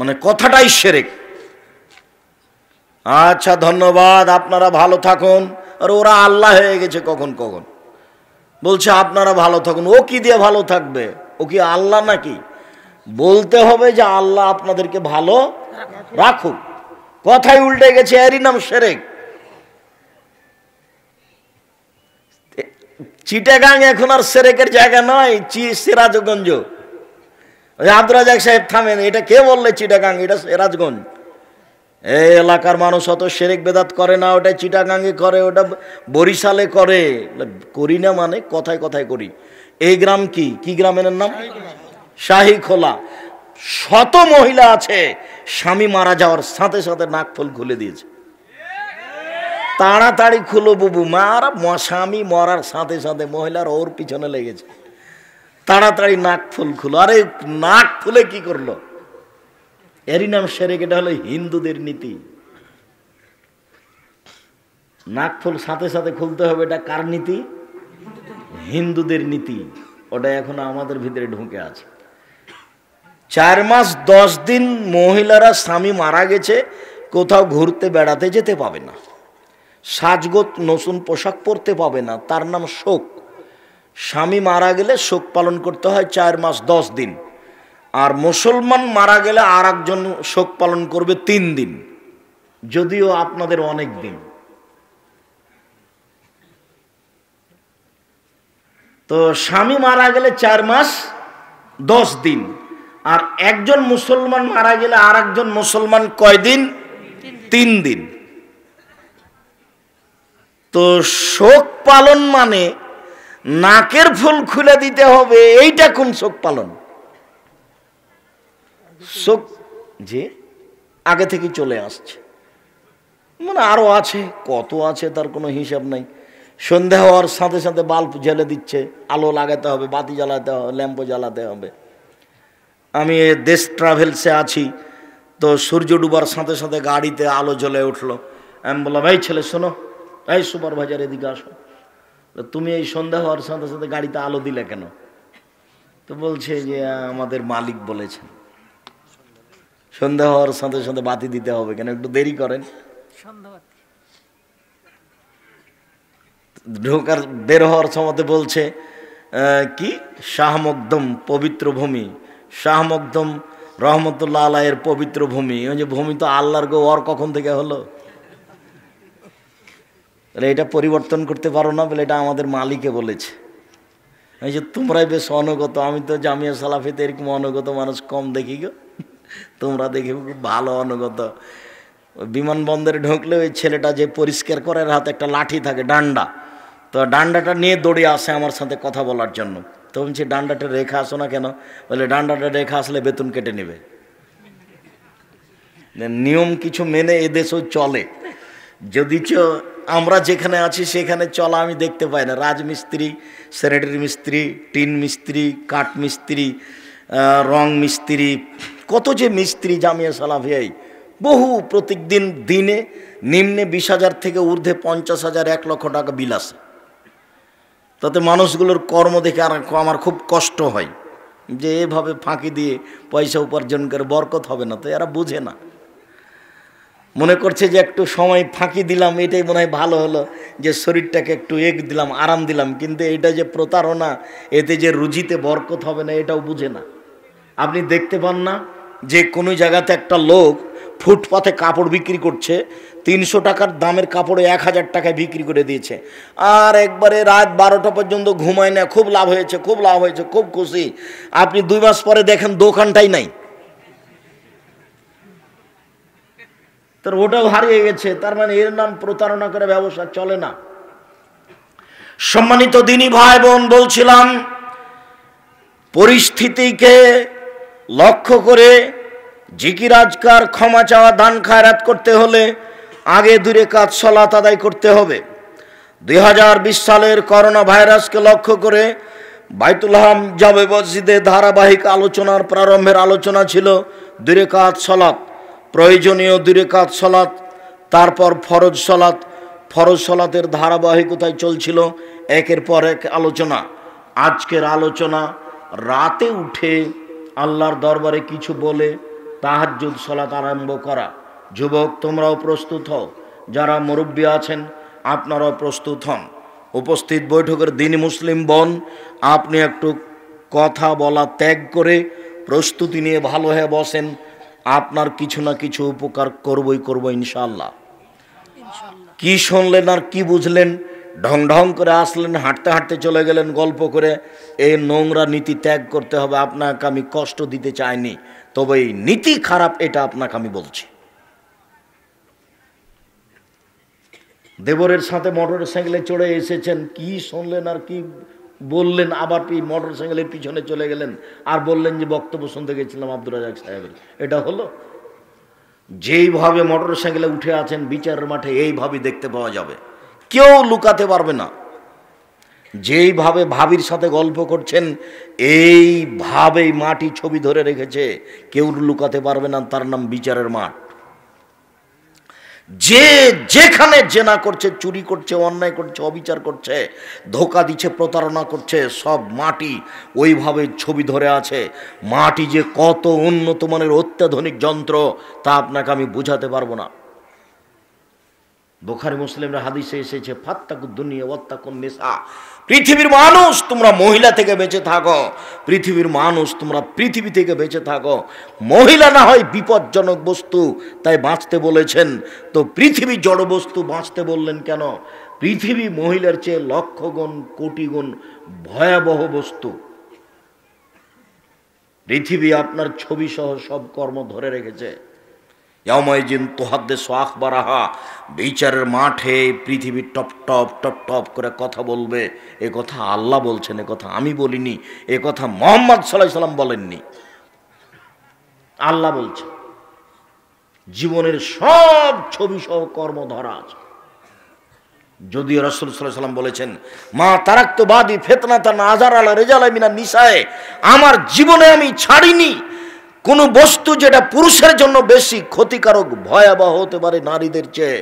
মানে কথাটাই সেরেক আচ্ছা ধন্যবাদ আপনারা ভালো থাকুন আর ওরা আল্লাহ হয়ে গেছে কখন কখন বলছে আপনারা ভালো থাকুন ও কি দিয়ে ভালো থাকবে ও কি আল্লাহ নাকি বলতে হবে যে আল্লাহ আপনাদেরকে ভালো রাখুক কথাই উল্টে গেছে এরই নাম সেরেক চিটাগাং এখন আর সেরেকের জায়গা নয় চি সিরাজগঞ্জ ওই আব্দুরাজাক সাহেব থামেন এটা কে বললে চিটাগাং এটা রাজগঞ্জ এই এলাকার মানুষ অত সেরেক বেদাত করে না ওটা চিটাগাঙ্গে করে ওটা বরিশালে করে করি না মানে কথায় কথায় করি এই গ্রাম কি কি গ্রামের নাম শাহি খোলা শত মহিলা আছে স্বামী মারা যাওয়ার সাথে সাথে নাকফল খুলে দিয়েছে তাড়াতাড়ি খুলো বুবু মারা স্বামী মরার সাথে সাথে মহিলার ওর পিছনে লেগেছে তাড়াতাড়ি নাক ফুল খুলো আরে নাক ফুলে কি করলো এরই নাম সেরে এটা হলো হিন্দুদের নীতি নাক ফুল সাথে সাথে খুলতে হবে এটা কার নীতি হিন্দুদের নীতি ওটা এখন আমাদের ভিতরে ঢুকে আছে চার মাস দশ দিন মহিলারা স্বামী মারা গেছে কোথাও ঘুরতে বেড়াতে যেতে পাবে না সাজগোত নতুন পোশাক পরতে পাবে না তার নাম শোক স্বামী মারা গেলে শোক পালন করতে হয় চার মাস দশ দিন আর মুসলমান মারা গেলে আর একজন শোক পালন করবে তিন দিন যদিও আপনাদের অনেক দিন তো স্বামী মারা গেলে চার মাস দশ দিন আর একজন মুসলমান মারা গেলে আর একজন মুসলমান কয়দিন তিন দিন তো শোক পালন মানে নাকের ফুল খুলে দিতে হবে এইটা কোন শোক পালন শোক যে আগে থেকে চলে আসছে মানে আরও আছে কত আছে তার কোনো হিসাব নাই সন্ধ্যা হওয়ার সাথে সাথে বাল্ব জ্বেলে দিচ্ছে আলো লাগাতে হবে বাতি জ্বালাতে হবে ল্যাম্প জ্বালাতে হবে আমি দেশ ট্রাভেলসে আছি তো সূর্য ডুবার সাথে সাথে গাড়িতে আলো জ্বলে উঠলো আমি বললাম এই ছেলে শোনো এই সুপারভাইজার এদিকে আসো তুমি এই সন্ধ্যা হওয়ার সাথে সাথে গাড়িতে আলো দিলে কেন তো বলছে যে আমাদের মালিক বলেছেন সন্ধ্যা হওয়ার সাথে সাথে বাতি দিতে হবে কেন একটু দেরি করেন ঢোকার বের হওয়ার সময়তে বলছে কি শাহ মকদম পবিত্র ভূমি শাহ মকদম রহমতুল্লাহ আলাহের পবিত্র ভূমি ওই যে ভূমি তো আল্লাহর গো ওর কখন থেকে হলো তাহলে এটা পরিবর্তন করতে পারো না বলে এটা আমাদের মালিকে বলেছে এই যে তোমরাই বেশ অনগত আমি তো জামিয়া সালাফিতে এরকম অনগত মানুষ কম দেখি গো তোমরা দেখি খুব ভালো অনগত বিমানবন্দরে ঢুকলে ওই ছেলেটা যে পরিষ্কার করে হাতে একটা লাঠি থাকে ডান্ডা তো ডান্ডাটা নিয়ে দৌড়ে আসে আমার সাথে কথা বলার জন্য তো বলছি ডান্ডাটা রেখা আসো না কেন বলে ডান্ডাটা রেখা আসলে বেতন কেটে নেবে নিয়ম কিছু মেনে এদেশও চলে যদি চ আমরা যেখানে আছি সেখানে চলা আমি দেখতে পাই না রাজমিস্ত্রি স্যানিটারি মিস্ত্রি টিন মিস্ত্রি কাঠ মিস্ত্রি রং মিস্ত্রি কত যে মিস্ত্রি জামিয়া সালাফিয়াই বহু প্রত্যেকদিন দিনে নিম্নে বিশ হাজার থেকে ঊর্ধ্বে পঞ্চাশ হাজার এক লক্ষ টাকা বিল আসে তাতে মানুষগুলোর কর্ম দেখে আর আমার খুব কষ্ট হয় যে এভাবে ফাঁকি দিয়ে পয়সা উপার্জন করে বরকত হবে না তো এরা বুঝে না মনে করছে যে একটু সময় ফাঁকি দিলাম এটাই মনে হয় ভালো হলো যে শরীরটাকে একটু এক দিলাম আরাম দিলাম কিন্তু এটা যে প্রতারণা এতে যে রুজিতে বরকত হবে না এটাও বুঝে না আপনি দেখতে পান না যে কোনো জায়গাতে একটা লোক ফুটপাথে কাপড় বিক্রি করছে তিনশো টাকার দামের কাপড়ে এক হাজার টাকায় বিক্রি করে দিয়েছে আর একবারে রাত বারোটা পর্যন্ত ঘুমায় না খুব লাভ হয়েছে খুব লাভ হয়েছে খুব খুশি আপনি দুই মাস পরে দেখেন দোকানটাই নাই তার ওটাও হারিয়ে গেছে তার মানে এর নাম প্রতারণা করে ব্যবসা চলে না সম্মানিত দিনী ভাই বোন বলছিলাম পরিস্থিতিকে লক্ষ্য করে জিকির আজকার ক্ষমা চাওয়া দান খায়রাত করতে হলে আগে দূরে কাজ সলাত আদায় করতে হবে দুই সালের করোনা ভাইরাসকে লক্ষ্য করে বাইতুলহাম জাবে মসজিদে ধারাবাহিক আলোচনার প্রারম্ভের আলোচনা ছিল দূরে কাজ সলাপ প্রয়োজনীয় দূরে কাজ সলাত তারপর ফরজ সলাত ফরজ সলাতের ধারাবাহিকতায় চলছিল একের পর এক আলোচনা আজকের আলোচনা রাতে উঠে আল্লাহর দরবারে কিছু বলে তাহাজুদ সলাত আরম্ভ করা যুবক তোমরাও প্রস্তুত হও যারা মুরব্বী আছেন আপনারাও প্রস্তুত হন উপস্থিত বৈঠকের দিন মুসলিম বন আপনি একটু কথা বলা ত্যাগ করে প্রস্তুতি নিয়ে ভালো হয়ে বসেন আপনার কিছু না কিছু উপকার করবই করব ইনশাল্লাহ কি শুনলেন আর কি বুঝলেন ঢং ঢং করে আসলেন হাঁটতে হাঁটতে চলে গেলেন গল্প করে এই নোংরা নীতি ত্যাগ করতে হবে আপনাকে আমি কষ্ট দিতে চাইনি তবে এই নীতি খারাপ এটা আপনাকে আমি বলছি দেবরের সাথে মোটর সাইকেলে চড়ে এসেছেন কি শুনলেন আর কি বললেন আবার এই মোটর সাইকেলের পিছনে চলে গেলেন আর বললেন যে বক্তব্য শুনতে গেছিলাম আব্দুর রাজাক সাহেবের এটা হলো যেইভাবে মোটর সাইকেলে উঠে আছেন বিচারের মাঠে এইভাবেই দেখতে পাওয়া যাবে কেউ লুকাতে পারবে না যেইভাবে ভাবির সাথে গল্প করছেন এইভাবেই মাটি ছবি ধরে রেখেছে কেউ লুকাতে পারবে না তার নাম বিচারের মাঠ যে যেখানে জেনা করছে চুরি করছে অন্যায় করছে অবিচার করছে ধোকা দিচ্ছে প্রতারণা করছে সব মাটি ওইভাবে ছবি ধরে আছে মাটি যে কত উন্নত মানের অত্যাধুনিক যন্ত্র তা আপনাকে আমি বুঝাতে পারবো না বোখারি মুসলিমরা হাদিসে এসেছে ফাত্তাকুদ্দুনিয়া ওয়াত্তাকুন নেশা পৃথিবীর মানুষ তোমরা মহিলা থেকে বেঁচে থাকো পৃথিবীর মানুষ তোমরা পৃথিবী থেকে বেঁচে থাকো মহিলা না হয় বিপজ্জনক বস্তু তাই বাঁচতে বলেছেন তো পৃথিবী জড় বস্তু বাঁচতে বললেন কেন পৃথিবী মহিলার চেয়ে লক্ষ কোটি কোটিগুণ ভয়াবহ বস্তু পৃথিবী আপনার ছবি সহ সব কর্ম ধরে রেখেছে ইয়ামাইজিন তোহাদ্দে সোয়াখ বারাহা বিচারের মাঠে পৃথিবীর টপ টপ টপ টপ করে কথা বলবে এ কথা আল্লাহ বলছেন এ কথা আমি বলিনি এ কথা মোহাম্মদ সাল্লাহ সাল্লাম বলেননি আল্লাহ বলছেন জীবনের সব ছবি সহ কর্ম ধরা আছে যদিও রসুল সাল্লাম বলেছেন মা তারাক ফেতনা তা নাজার আলা রেজালা মিনা নিশায় আমার জীবনে আমি ছাড়িনি কোনো বস্তু যেটা পুরুষের জন্য বেশি ক্ষতিকারক ভয়াবহ হতে পারে নারীদের চেয়ে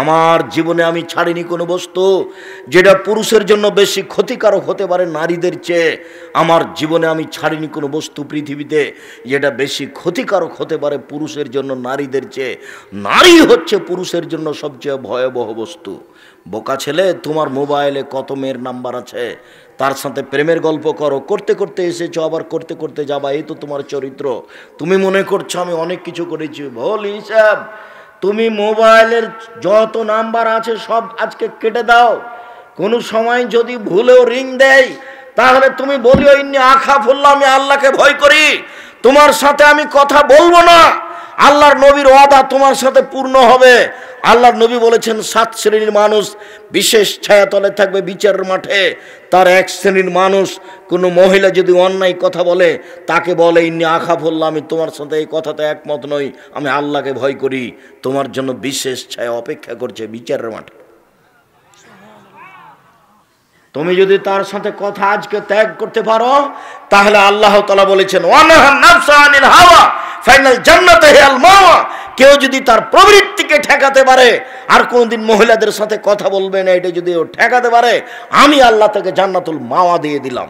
আমার জীবনে আমি ছাড়িনি কোনো বস্তু যেটা পুরুষের জন্য বেশি ক্ষতিকারক হতে পারে নারীদের চেয়ে আমার জীবনে আমি ছাড়িনি কোনো বস্তু পৃথিবীতে যেটা বেশি ক্ষতিকারক হতে পারে পুরুষের জন্য নারীদের চেয়ে নারী হচ্ছে পুরুষের জন্য সবচেয়ে ভয়াবহ বস্তু বোকা ছেলে তোমার মোবাইলে কত মেয়ের নাম্বার আছে তার সাথে প্রেমের গল্প করো করতে করতে এসেছো আবার করতে করতে যাবা এই তো তোমার চরিত্র তুমি মনে করছো আমি অনেক কিছু করেছি ভুল হিসাব তুমি মোবাইলের যত নাম্বার আছে সব আজকে কেটে দাও কোনো সময় যদি ভুলেও রিং দেয় তাহলে তুমি বলিও ইন্নি আখা ফুললাম আমি আল্লাহকে ভয় করি তোমার সাথে আমি কথা বলবো না আল্লাহর নবীর ওয়াদা তোমার সাথে পূর্ণ হবে আল্লাহর নবী বলেছেন সাত শ্রেণীর মানুষ বিশেষ ছায়াতলে থাকবে বিচারের মাঠে তার এক শ্রেণীর মানুষ কোনো মহিলা যদি অন্যায় কথা বলে তাকে বলে ইনি আখা বললাম আমি তোমার সাথে এই কথাতে একমত নই আমি আল্লাহকে ভয় করি তোমার জন্য বিশেষ ছায়া অপেক্ষা করছে বিচারের মাঠে তুমি যদি তার সাথে কথা আজকে ত্যাগ করতে পারো তাহলে আল্লাহ তালা বলেছেন হাওয়া ফাইনাল জান্নাতে হেয়াল মাওয়া কেউ যদি তার প্রবৃত্তিকে ঠেকাতে পারে আর কোনোদিন মহিলাদের সাথে কথা বলবে না এটা যদি ও ঠেকাতে পারে আমি আল্লাহ তাকে জান্নাতুল মাওয়া দিয়ে দিলাম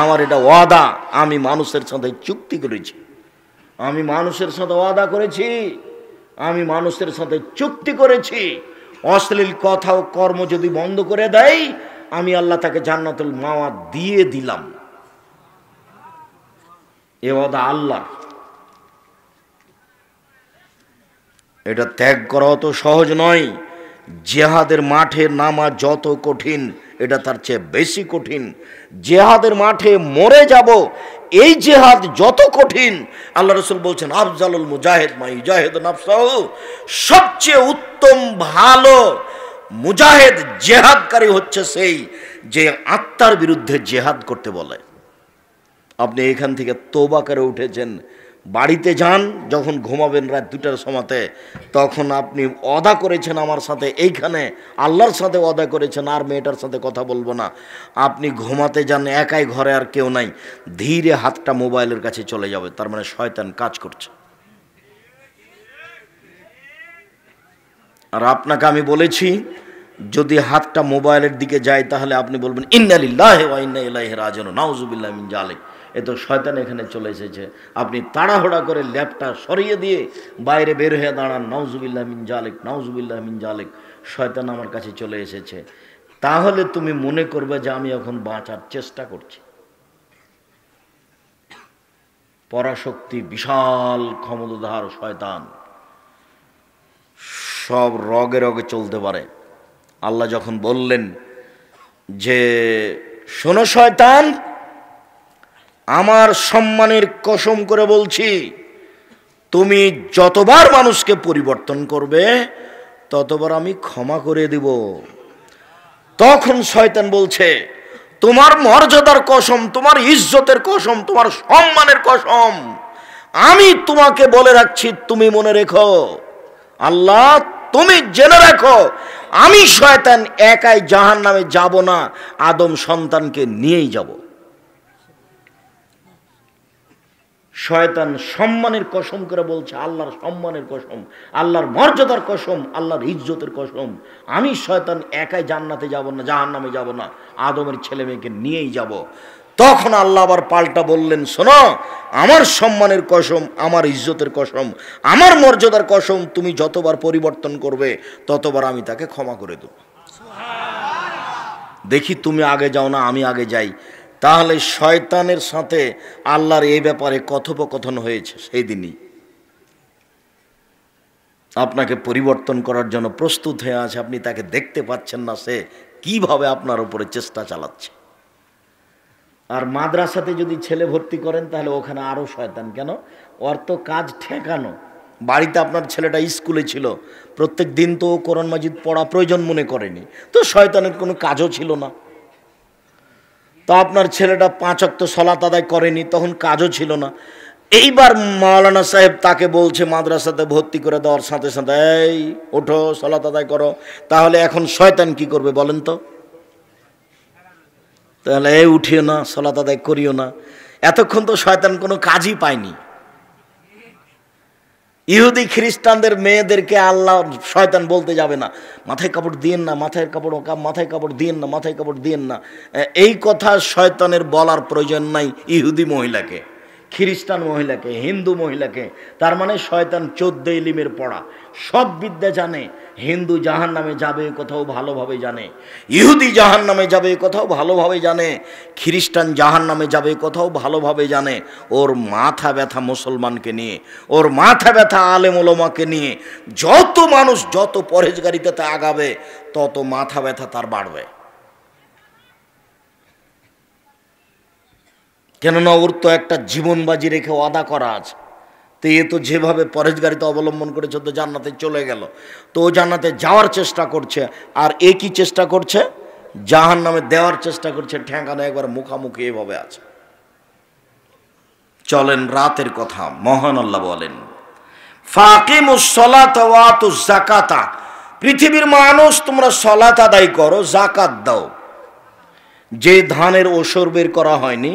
আমার এটা ওয়াদা আমি মানুষের সাথে চুক্তি করেছি আমি মানুষের সাথে ওয়াদা করেছি আমি মানুষের সাথে চুক্তি করেছি অশ্লীল কথা ও কর্ম যদি বন্ধ করে দেয় আমি আল্লাহ তাকে জান্নাতুল মাওয়া দিয়ে দিলাম এ ওয়াদা আল্লাহ এটা ত্যাগ করা অত সহজ নয় জেহাদের মাঠে নামা যত কঠিন এটা তার চেয়ে বেশি কঠিন জেহাদের মাঠে মরে যাব এই জেহাদ যত কঠিন আল্লাহ রসুল বলছেন আফজালুল মুজাহেদ মাই জাহেদ নাফসাহ সবচেয়ে উত্তম ভালো মুজাহেদ জেহাদকারী হচ্ছে সেই যে আত্মার বিরুদ্ধে জেহাদ করতে বলে আপনি এখান থেকে তোবা করে উঠেছেন বাড়িতে যান যখন ঘুমাবেন রাত দুটার সময়তে তখন আপনি অদা করেছেন আমার সাথে এইখানে আল্লাহর সাথে অদা করেছেন আর মেয়েটার সাথে কথা বলবো না আপনি ঘুমাতে যান একাই ঘরে আর কেউ নাই ধীরে হাতটা মোবাইলের কাছে চলে যাবে তার মানে শয়তান কাজ করছে আর আপনাকে আমি বলেছি যদি হাতটা মোবাইলের দিকে যায় তাহলে আপনি বলবেন ইন্নালিল্লাহ ইন্না ইলাহ রাজন নাউজুবিল্লাহ জালেক এ তো শয়তান এখানে চলে এসেছে আপনি তাড়াহুড়া করে ল্যাপটা সরিয়ে দিয়ে বাইরে বের হয়ে দাঁড়ান নওজুবিল্লাহ মিন জালেক নওজুবিল্লাহ মিন জালেক শয়তান আমার কাছে চলে এসেছে তাহলে তুমি মনে করবে যে আমি এখন বাঁচার চেষ্টা করছি পরাশক্তি বিশাল ক্ষমতাধার শয়তান সব রগে রগে চলতে পারে আল্লাহ যখন বললেন যে শোনো শয়তান আমার সম্মানের কসম করে বলছি তুমি যতবার মানুষকে পরিবর্তন করবে ততবার আমি ক্ষমা করে দিব তখন শয়তান বলছে তোমার মর্যাদার কসম তোমার ইজ্জতের কসম তোমার সম্মানের কসম আমি তোমাকে বলে রাখছি তুমি মনে রেখো আল্লাহ তুমি জেনে রাখো আমি শয়তান একাই জাহান নামে যাব না আদম সন্তানকে নিয়েই যাবো শয়তান সম্মানের কসম করে বলছে আল্লাহর সম্মানের কসম আল্লাহর মর্যাদার কসম আল্লাহর ইজ্জতের কসম আমি শয়তান একাই জান্নাতে যাব না জাহান নামে যাব না আদমের ছেলে মেয়েকে নিয়েই যাব তখন আল্লাহ আবার পাল্টা বললেন শোনো আমার সম্মানের কসম আমার ইজ্জতের কসম আমার মর্যাদার কসম তুমি যতবার পরিবর্তন করবে ততবার আমি তাকে ক্ষমা করে দেব দেখি তুমি আগে যাও না আমি আগে যাই তাহলে শয়তানের সাথে আল্লাহর এই ব্যাপারে কথোপকথন হয়েছে সেই দিনই আপনাকে পরিবর্তন করার জন্য প্রস্তুত হয়ে আছে আপনি তাকে দেখতে পাচ্ছেন না সে কিভাবে আপনার উপরে চেষ্টা চালাচ্ছে আর মাদ্রাসাতে যদি ছেলে ভর্তি করেন তাহলে ওখানে আরও শয়তান কেন ওর তো কাজ ঠেকানো বাড়িতে আপনার ছেলেটা স্কুলে ছিল প্রত্যেক দিন তো কোরআন মাজিদ পড়া প্রয়োজন মনে করেনি তো শয়তানের কোনো কাজও ছিল না তো আপনার ছেলেটা পাঁচ অক্ত সলাত আদায় করেনি তখন কাজও ছিল না এইবার মাওলানা সাহেব তাকে বলছে মাদ্রাসাতে ভর্তি করে দেওয়ার সাথে সাথে এই ওঠো সলাত আদায় করো তাহলে এখন শয়তান কি করবে বলেন তো তাহলে এ উঠিও না সলাত আদায় করিও না এতক্ষণ তো শয়তান কোনো কাজই পায়নি ইহুদি খ্রিস্টানদের মেয়েদেরকে আল্লাহ শয়তান বলতে যাবে না মাথায় কাপড় দিন না মাথায় কাপড় মাথায় কাপড় দিন না মাথায় কাপড় দিন না এই কথা শয়তানের বলার প্রয়োজন নাই ইহুদি মহিলাকে খ্রিস্টান মহিলাকে হিন্দু মহিলাকে তার মানে শয়তান চোদ্দ ইলিমের পড়া সব বিদ্যা জানে হিন্দু জাহান নামে যাবে কোথাও ভালোভাবে জানে ইহুদি জাহান নামে যাবে কোথাও ভালোভাবে জানে খ্রিস্টান জাহান নামে যাবে কোথাও ভালোভাবে জানে ওর মাথা ব্যথা মুসলমানকে নিয়ে ওর মাথা ব্যথা ওলমাকে নিয়ে যত মানুষ যত পরেজগারিতে তা আগাবে তত মাথা ব্যথা তার বাড়বে কেননা ওর তো একটা জীবনবাজি রেখে অদা করা আছে তো এ তো যেভাবে পরেজগারিতা অবলম্বন করেছে তো জান্নাতে চলে গেল তো ও জান্নাতে যাওয়ার চেষ্টা করছে আর এ কি চেষ্টা করছে জাহান নামে দেওয়ার চেষ্টা করছে ঠেঙ্কানো একবার মুখামুখি এভাবে আছে চলেন রাতের কথা মহান আল্লাহ বলেন জাকাতা পৃথিবীর মানুষ তোমরা সলাত আদায় করো জাকাত দাও যে ধানের ওসর বের করা হয়নি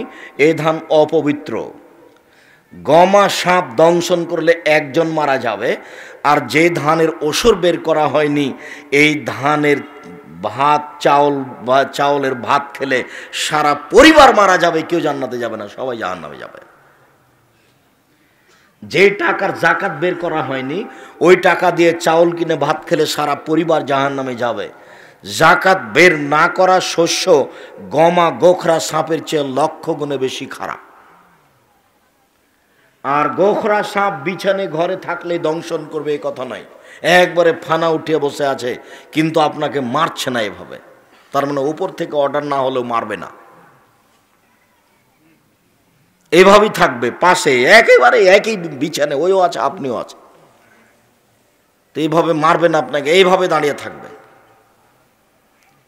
এ ধান অপবিত্র গমা সাপ দংশন করলে একজন মারা যাবে আর যে ধানের ওষুর বের করা হয়নি এই ধানের ভাত চাউল বা চাউলের ভাত খেলে সারা পরিবার মারা যাবে কেউ জান্নাতে যাবে না সবাই জাহান নামে যাবে যে টাকার জাকাত বের করা হয়নি ওই টাকা দিয়ে চাউল কিনে ভাত খেলে সারা পরিবার জাহান নামে যাবে জাকাত বের না করা শস্য গমা গোখরা সাপের চেয়ে লক্ষ গুণে বেশি খারাপ আর গোখরা সাপ বিছানে ঘরে থাকলে দংশন করবে এ কথা নাই একবারে ফানা উঠিয়ে বসে আছে কিন্তু আপনাকে মারছে না এভাবে তার মানে উপর থেকে অর্ডার না হলেও মারবে না এভাবেই থাকবে পাশে একেবারে একই বিছানে ওইও আছে আপনিও আছে তো এইভাবে মারবেন আপনাকে এইভাবে দাঁড়িয়ে থাকবে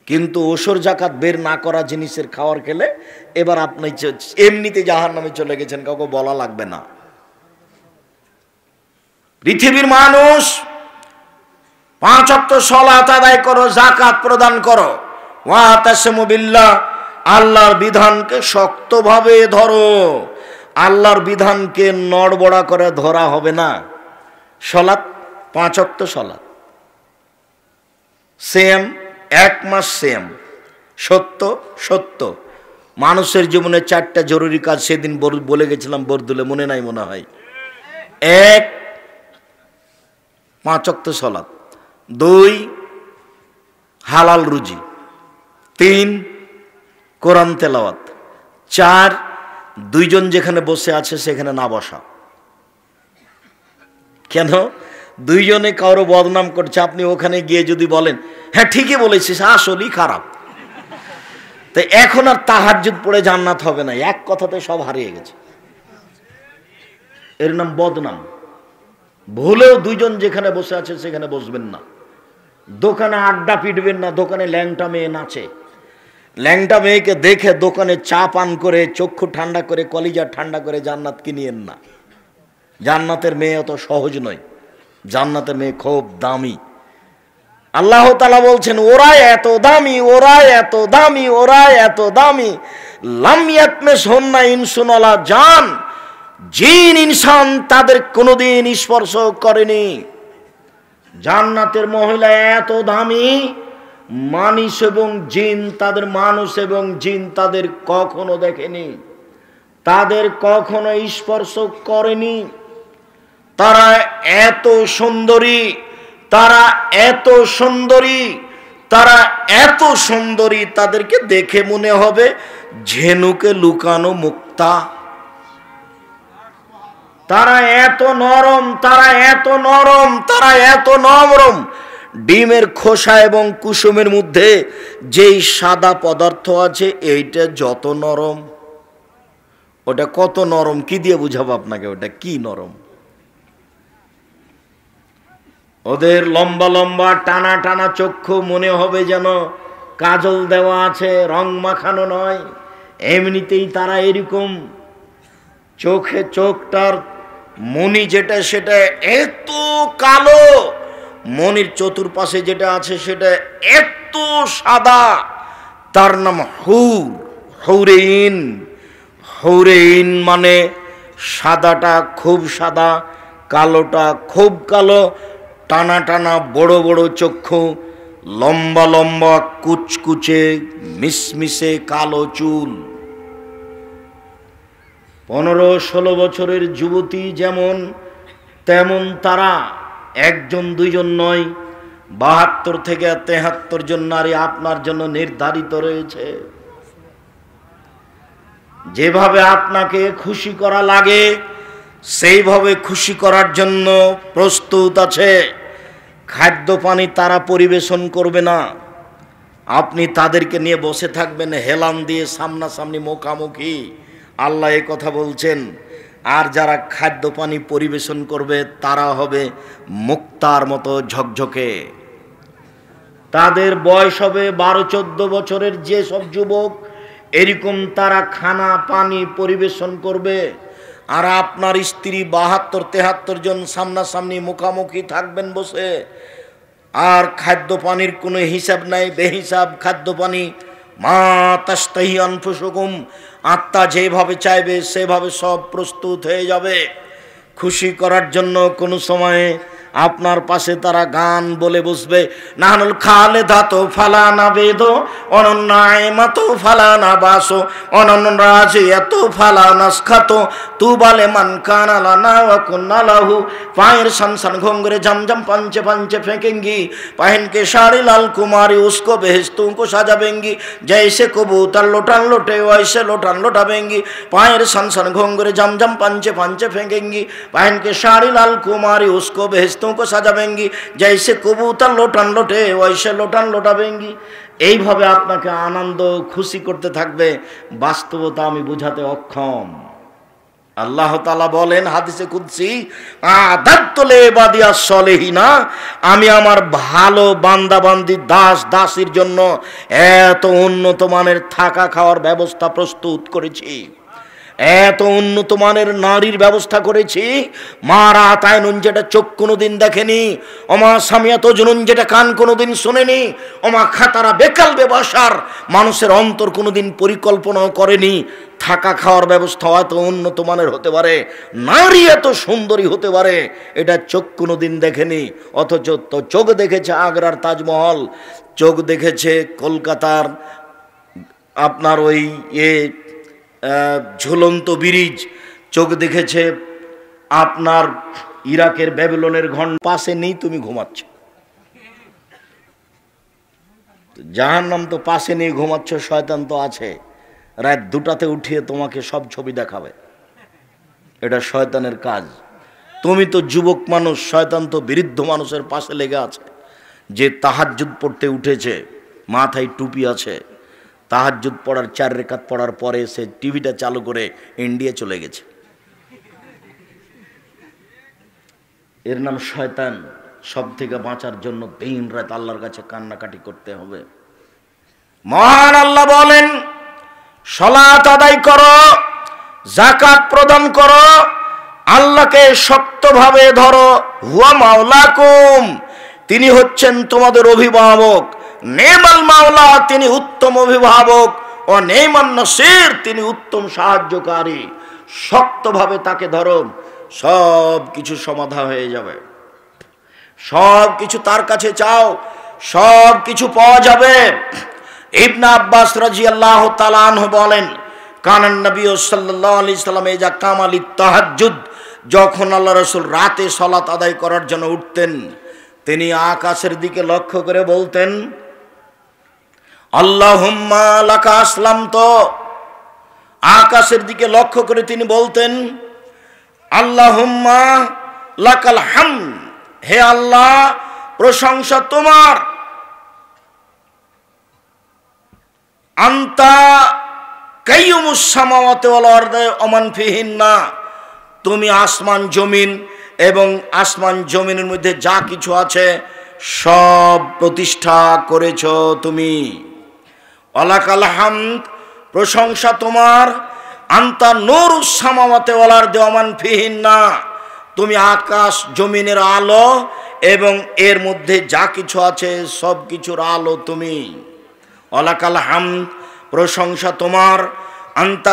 কিন্তু ওসর জাকাত বের না করা জিনিসের খাওয়ার খেলে এবার আপনি এমনিতে জাহার নামে চলে গেছেন কাউকে বলা লাগবে না পৃথিবীর মানুষ পাঁচ অক্ট সলাত আদায় করো জাকাত প্রদান করো ওয়াতিল্লা আল্লাহর বিধানকে শক্তভাবে ধরো আল্লাহর বিধানকে নড়বড়া করে ধরা হবে না সলাৎ পাঁচ অক্ট সলাৎ সেম এক মাস সেম সত্য সত্য মানুষের জীবনে চারটা জরুরি কাজ সেদিন বলে গেছিলাম বরদুলে মনে নাই মনে হয় এক পাঁচ অক্ত সলাদ দুই হালাল রুজি তিন কোরআন তেলাওয়াত চার দুইজন যেখানে বসে আছে সেখানে না বসা কেন দুইজনে কারো বদনাম করছে আপনি ওখানে গিয়ে যদি বলেন হ্যাঁ ঠিকই বলেছিস আসলই খারাপ তো এখন আর তাহাজুদ পড়ে জান্নাত হবে না এক কথাতে সব হারিয়ে গেছে এর নাম বদনাম ভুলেও দুইজন যেখানে বসে আছে সেখানে বসবেন না দোকানে আড্ডা পিটবেন না দোকানে ল্যাংটা মেয়ে নাচে ল্যাংটা মেয়েকে দেখে দোকানে চা পান করে চক্ষু ঠান্ডা করে কলিজা ঠান্ডা করে জান্নাত কিনিয়েন না জান্নাতের মেয়ে অত সহজ নয় জান্নাতের মেয়ে খুব দামি আল্লাহ তালা বলছেন ওরা এত দামি ওরা এত দামি ওরা এত দামি লামিয়াতমে সন্না ইনসুনলা জান জিন ইনসান তাদের কোনোদিন স্পর্শ করেনি জান্নাতের মহিলা এত দামি মানুষ এবং জিন তাদের মানুষ এবং জিন তাদের কখনো দেখেনি তাদের কখনো স্পর্শ করেনি তারা এত সুন্দরী তারা এত সুন্দরী তারা এত সুন্দরী তাদেরকে দেখে মনে হবে ঝেনুকে লুকানো মুক্তা তারা এত নরম তারা এত নরম তারা এত নরম ডিমের খোসা এবং কুসুমের মধ্যে যেই সাদা পদার্থ আছে এইটা যত নরম ওটা কত নরম কি দিয়ে বুঝাবো আপনাকে ওটা কি নরম ওদের লম্বা লম্বা টানা টানা চক্ষু মনে হবে যেন কাজল দেওয়া আছে রং মাখানো নয় এমনিতেই তারা এরকম চোখে চোখটার মনি যেটা সেটা এত কালো মনির চতুর্পাশে যেটা আছে সেটা এত সাদা তার নাম হৌর হৌরেইন হৌরেইন মানে সাদাটা খুব সাদা কালোটা খুব কালো টানা টানা বড় বড় চক্ষু লম্বা লম্বা কুচকুচে মিসমিসে কালো চুল পনেরো ষোলো বছরের যুবতী যেমন তেমন তারা একজন দুইজন নয় বাহাত্তর থেকে তেহাত্তর জন নারী আপনার জন্য নির্ধারিত রয়েছে যেভাবে আপনাকে খুশি করা লাগে সেইভাবে খুশি করার জন্য প্রস্তুত আছে খাদ্য পানি তারা পরিবেশন করবে না আপনি তাদেরকে নিয়ে বসে থাকবেন হেলান দিয়ে সামনাসামনি মুখামুখি আল্লাহ এ কথা বলছেন আর যারা খাদ্য পানি পরিবেশন করবে তারা হবে মুক্তার মতো ঝকঝকে তাদের বয়স হবে বারো চোদ্দ বছরের যে সব যুবক এরকম তারা খানা পানি পরিবেশন করবে আর আপনার স্ত্রী বাহাত্তর তেহাত্তর জন সামনাসামনি মুখামুখি থাকবেন বসে আর খাদ্য পানির কোনো হিসাব নাই বেহিসাব খাদ্য পানি মা আত্মা যেভাবে চাইবে সেভাবে সব প্রস্তুত হয়ে যাবে খুশি করার জন্য কোনো সময়ে আপনার পাশে তারা গান বলে বসবে নাহানুল খালে ধাতো ফালানা বেদ অনন্যায় মাতো ফালানা বাসো অনন্য রাজে এত ফালানা খাতো তু বলে মান কানালা না কন্যালাহু পায়ের সানসান ঘোঙ্গরে জামজাম পাঞ্চে পাঞ্চে ফেঁকেঙ্গি পাহিনকে শাড়ি লাল কুমারী উস্কো বেহেস তুমকো সাজাবেঙ্গি কবু তার লোটান লোটে ওয়াইসে লোটান লোটাবেঙ্গি পায়ের সানসান ঘোঙ্গরে জামজাম পাঞ্চে পাঞ্চে ফেঁকেঙ্গি পাহিনকে শাড়ি লাল কুমারী উস্কো বেহেস তুমকো সাজাবেঙ্গি জৈসে কবুতান লোটান লোটে ওইসে লোটান লোটাবেঙ্গি এইভাবে আপনাকে আনন্দ খুশি করতে থাকবে বাস্তবতা আমি বুঝাতে অক্ষম আল্লাহ তালা বলেন হাদিসে কুদ্সি আদাত্তলে বাদিয়া সলেহিনা আমি আমার ভালো বান্দাবান্দি দাস দাসির জন্য এত উন্নত মানের থাকা খাওয়ার ব্যবস্থা প্রস্তুত করেছি এত উন্নত মানের নারীর ব্যবস্থা করেছি মারা তায়নুন যেটা চোখ কোনোদিন দেখেনি অমা সামিয়া তজনুন যেটা কান কোনোদিন শোনেনি অমা খাতারা বেকাল ব্যবসার মানুষের অন্তর কোনোদিন পরিকল্পনাও করেনি থাকা খাওয়ার ব্যবস্থা এত উন্নত মানের হতে পারে নারী এত সুন্দরী হতে পারে এটা চোখ কোনোদিন দেখেনি অথচ তো চোখ দেখেছে আগ্রার তাজমহল চোখ দেখেছে কলকাতার আপনার ওই এ ঝুলন্ত ব্রিজ চোখ দেখেছে আপনার ইরাকের ব্যাবিলনের ঘন পাশে নেই তুমি ঘুমাচ্ছ জাহান নাম তো পাশে নিয়ে ঘুমাচ্ছ শয়তান তো আছে রাত দুটাতে উঠিয়ে তোমাকে সব ছবি দেখাবে এটা শয়তানের কাজ তুমি তো যুবক মানুষ শয়তান তো বৃদ্ধ মানুষের পাশে লেগে আছে যে তাহার যুগ পড়তে উঠেছে মাথায় টুপি আছে তাহাজুদ পড়ার চার রেখাত পড়ার পরে সে টিভিটা চালু করে ইন্ডিয়া চলে গেছে এর নাম শয়তান সব থেকে বাঁচার জন্য দিন রাত আল্লাহর কাছে কান্নাকাটি করতে হবে মহান আল্লাহ বলেন সলা আদায় করো জাকাত প্রদান করো আল্লাহকে শক্তভাবে ধরো হুয়া মাওলাকুম তিনি হচ্ছেন তোমাদের অভিভাবক নেমাল মাওলা তিনি উত্তম অভিভাবক ও নেমান নসির তিনি উত্তম সাহায্যকারী শক্তভাবে তাকে ধরো সব কিছু সমাধা হয়ে যাবে সব কিছু তার কাছে চাও সব কিছু পাওয়া যাবে ইবনা আব্বাস রাজি আল্লাহ তালানহ বলেন কানান নবী সাল্লাহ আলি সাল্লাম এই যা কামালি তাহাজুদ যখন আল্লাহ রসুল রাতে সলাত আদায় করার জন্য উঠতেন তিনি আকাশের দিকে লক্ষ্য করে বলতেন আল্লাহম্মা লাকা আসলাম তো আকাশের দিকে লক্ষ্য করে তিনি বলতেন আল্লাহম্মা লাকাল হাম হে আল্লাহ প্রশংসা তোমার আন্তা না তুমি আসমান জমিন এবং আসমান জমিনের মধ্যে যা কিছু আছে সব প্রতিষ্ঠা করেছ তুমি অলাকাল হামদ প্রশংসা তোমার আন্তা নোর সামাওয়াতে ওলার দেওয়ামান ফিহিন না তুমি আকাশ জমিনের আলো এবং এর মধ্যে যা কিছু আছে সব কিছুর আলো তুমি অলাকাল হাম প্রশংসা তোমার আন্তা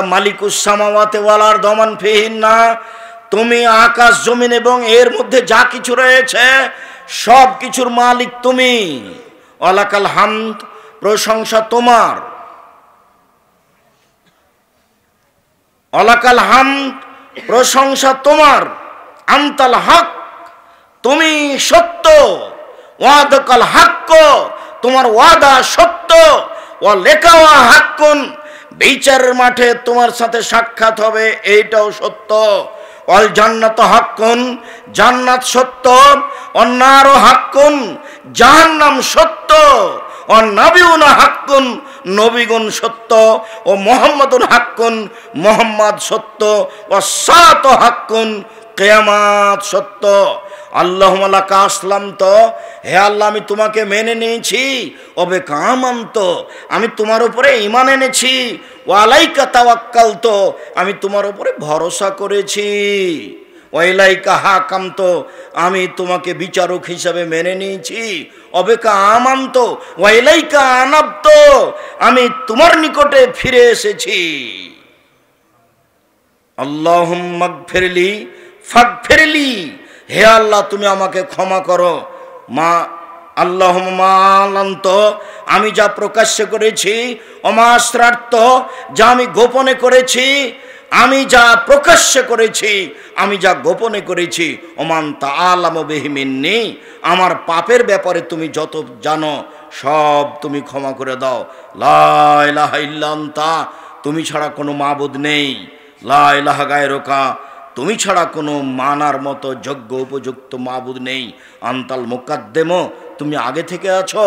সামাওয়াতে ওয়ালার দমান ফিহিন না তুমি আকাশ জমিন এবং এর মধ্যে যা কিছু রয়েছে সব কিছুর মালিক তুমি অলাকাল হামদ প্রশংসা তোমার অলাকাল হাম প্রশংসা তোমার আন্তাল হক তুমি সত্য ওয়াদকাল হাক্য তোমার ওয়াদা সত্য ও ওয়া হাক্কুন বিচারের মাঠে তোমার সাথে সাক্ষাৎ হবে এইটাও সত্য অল জান্নাত হাক্কুন জান্নাত সত্য অন্যারও হাক্কুন জাহান্নাম সত্য ও নাবিউনা হাক্কুন নবীগুণ সত্য ও মোহাম্মদুন হাক্কুন মোহাম্মদ সত্য ও সাত হাক্কুন কেয়ামাত সত্য আল্লাহ মালাকা আসলাম তো হে আল্লাহ আমি তোমাকে মেনে নিয়েছি অবে কামান তো আমি তোমার উপরে ইমান এনেছি ওয়ালাইকা তাওয়াক্কাল তো আমি তোমার উপরে ভরসা করেছি ওয়েলাইকা কাহা কান্ত আমি তোমাকে বিচারক হিসাবে মেনে নিয়েছি অবেকা আমান্ত ওয়েলাইকা আনাপ্ত আমি তোমার নিকটে ফিরে এসেছি আল্লাহ ফেরলি ফাঁক ফেরলি হে আল্লাহ তুমি আমাকে ক্ষমা করো মা আল্লাহ মালান্ত আমি যা প্রকাশ্য করেছি অমাশ্রার্থ যা আমি গোপনে করেছি আমি যা প্রকাশ্যে করেছি আমি যা গোপনে করেছি ওমান তা আলাম বেহিমিননি আমার পাপের ব্যাপারে তুমি যত জানো সব তুমি ক্ষমা করে দাও লাইলাহাইল্লান্তা তুমি ছাড়া কোনো মাবুদ নেই লাহ গায়ে রোকা তুমি ছাড়া কোনো মানার মতো যোগ্য উপযুক্ত মাবুদ নেই আন্তাল মোকাদ্দেমো তুমি আগে থেকে আছো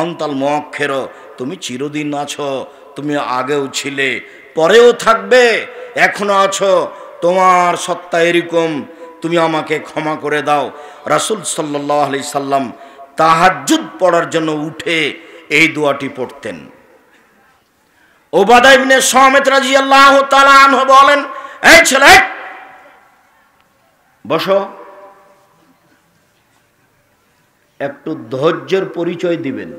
অন্তাল মক্ষেরও তুমি চিরদিন আছো তুমি আগেও ছিলে পরেও থাকবে এখনো আছো তোমার সত্তা এরকম তুমি আমাকে ক্ষমা করে দাও রাসুল সাল্লাহ আলি সাল্লাম তাহাজুদ পড়ার জন্য উঠে এই দোয়াটি পড়তেন ওবাদা সমেত রাজি আল্লাহ বলেন এই ছেলে বসো একটু ধৈর্যের পরিচয় দিবেন